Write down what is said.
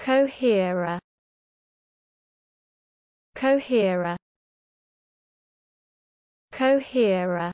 coherer coherer coherer